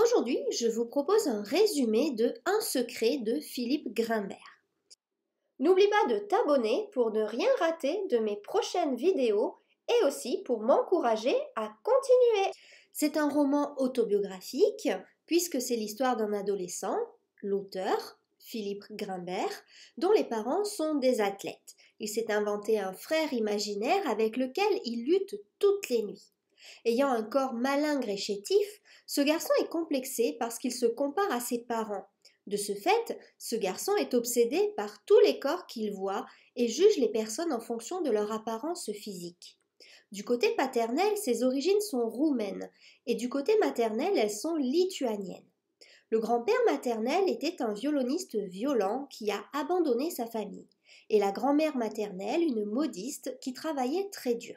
Aujourd'hui, je vous propose un résumé de Un secret de Philippe Grimbert. N'oublie pas de t'abonner pour ne rien rater de mes prochaines vidéos et aussi pour m'encourager à continuer. C'est un roman autobiographique puisque c'est l'histoire d'un adolescent, l'auteur, Philippe Grimbert, dont les parents sont des athlètes. Il s'est inventé un frère imaginaire avec lequel il lutte toutes les nuits. Ayant un corps malingre et chétif, ce garçon est complexé parce qu'il se compare à ses parents. De ce fait, ce garçon est obsédé par tous les corps qu'il voit et juge les personnes en fonction de leur apparence physique. Du côté paternel, ses origines sont roumaines et du côté maternel, elles sont lituaniennes. Le grand-père maternel était un violoniste violent qui a abandonné sa famille, et la grand-mère maternelle une modiste qui travaillait très dur.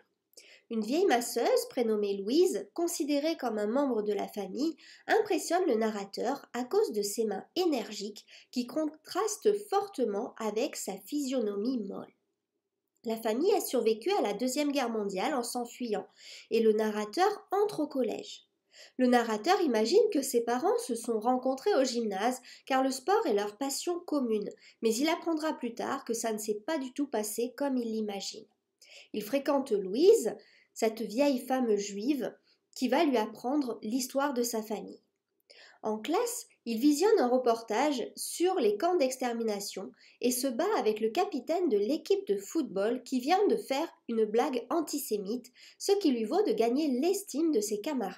Une vieille masseuse prénommée Louise, considérée comme un membre de la famille, impressionne le narrateur à cause de ses mains énergiques qui contrastent fortement avec sa physionomie molle. La famille a survécu à la Deuxième Guerre mondiale en s'enfuyant, et le narrateur entre au collège. Le narrateur imagine que ses parents se sont rencontrés au gymnase car le sport est leur passion commune, mais il apprendra plus tard que ça ne s'est pas du tout passé comme il l'imagine. Il fréquente Louise, cette vieille femme juive qui va lui apprendre l'histoire de sa famille. En classe, il visionne un reportage sur les camps d'extermination et se bat avec le capitaine de l'équipe de football qui vient de faire une blague antisémite, ce qui lui vaut de gagner l'estime de ses camarades.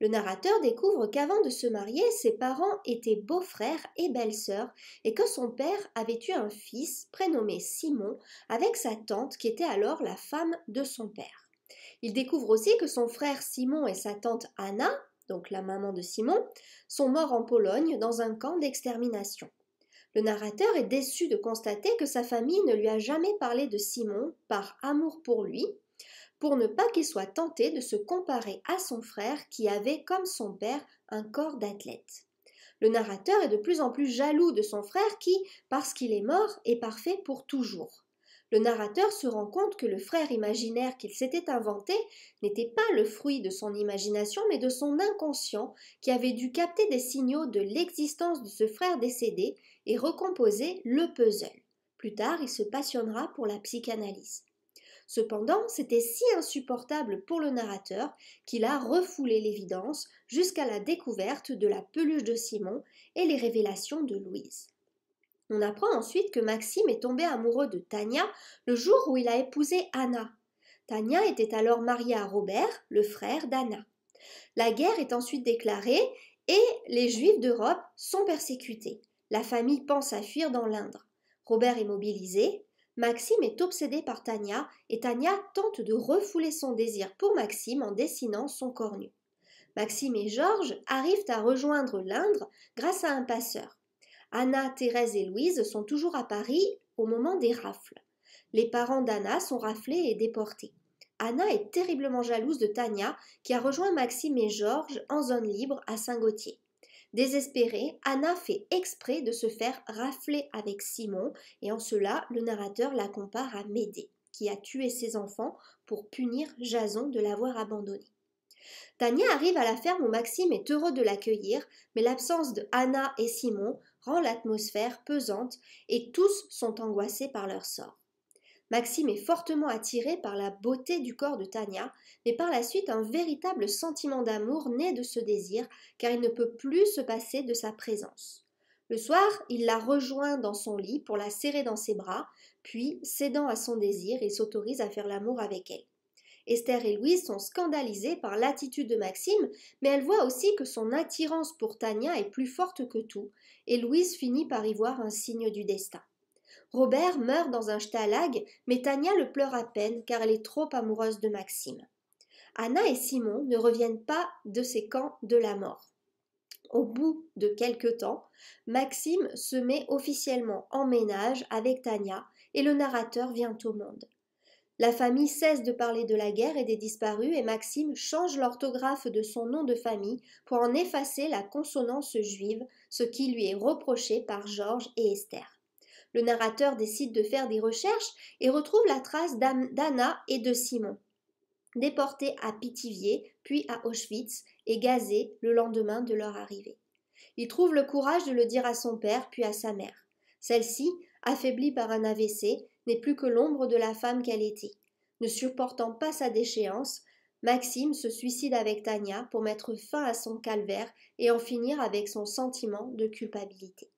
Le narrateur découvre qu'avant de se marier, ses parents étaient beaux-frères et belles-sœurs et que son père avait eu un fils prénommé Simon avec sa tante qui était alors la femme de son père. Il découvre aussi que son frère Simon et sa tante Anna, donc la maman de Simon, sont morts en Pologne dans un camp d'extermination. Le narrateur est déçu de constater que sa famille ne lui a jamais parlé de Simon par amour pour lui, pour ne pas qu'il soit tenté de se comparer à son frère qui avait, comme son père, un corps d'athlète. Le narrateur est de plus en plus jaloux de son frère qui, parce qu'il est mort, est parfait pour toujours le narrateur se rend compte que le frère imaginaire qu'il s'était inventé n'était pas le fruit de son imagination mais de son inconscient qui avait dû capter des signaux de l'existence de ce frère décédé et recomposer le puzzle. Plus tard, il se passionnera pour la psychanalyse. Cependant, c'était si insupportable pour le narrateur qu'il a refoulé l'évidence jusqu'à la découverte de la peluche de Simon et les révélations de Louise. On apprend ensuite que Maxime est tombé amoureux de Tania le jour où il a épousé Anna. Tania était alors mariée à Robert, le frère d'Anna. La guerre est ensuite déclarée et les Juifs d'Europe sont persécutés. La famille pense à fuir dans l'Indre. Robert est mobilisé, Maxime est obsédé par Tania et Tania tente de refouler son désir pour Maxime en dessinant son cornu. Maxime et Georges arrivent à rejoindre l'Indre grâce à un passeur. Anna, Thérèse et Louise sont toujours à Paris au moment des rafles. Les parents d'Anna sont raflés et déportés. Anna est terriblement jalouse de Tania, qui a rejoint Maxime et Georges en zone libre à Saint-Gauthier. Désespérée, Anna fait exprès de se faire rafler avec Simon, et en cela, le narrateur la compare à Médée, qui a tué ses enfants pour punir Jason de l'avoir abandonné. Tania arrive à la ferme où Maxime est heureux de l'accueillir, mais l'absence de Anna et Simon rend l'atmosphère pesante et tous sont angoissés par leur sort. Maxime est fortement attiré par la beauté du corps de Tania, mais par la suite un véritable sentiment d'amour naît de ce désir, car il ne peut plus se passer de sa présence. Le soir, il la rejoint dans son lit pour la serrer dans ses bras, puis, cédant à son désir, il s'autorise à faire l'amour avec elle. Esther et Louise sont scandalisées par l'attitude de Maxime, mais elles voient aussi que son attirance pour Tania est plus forte que tout, et Louise finit par y voir un signe du destin. Robert meurt dans un stalag, mais Tania le pleure à peine car elle est trop amoureuse de Maxime. Anna et Simon ne reviennent pas de ces camps de la mort. Au bout de quelques temps, Maxime se met officiellement en ménage avec Tania et le narrateur vient au monde. La famille cesse de parler de la guerre et des disparus et Maxime change l'orthographe de son nom de famille pour en effacer la consonance juive, ce qui lui est reproché par Georges et Esther. Le narrateur décide de faire des recherches et retrouve la trace d'Anna et de Simon. Déportés à Pithiviers, puis à Auschwitz et gazés le lendemain de leur arrivée. Il trouve le courage de le dire à son père puis à sa mère. Celle-ci, affaiblie par un AVC, n'est plus que l'ombre de la femme qu'elle était. Ne supportant pas sa déchéance, Maxime se suicide avec Tania pour mettre fin à son calvaire et en finir avec son sentiment de culpabilité.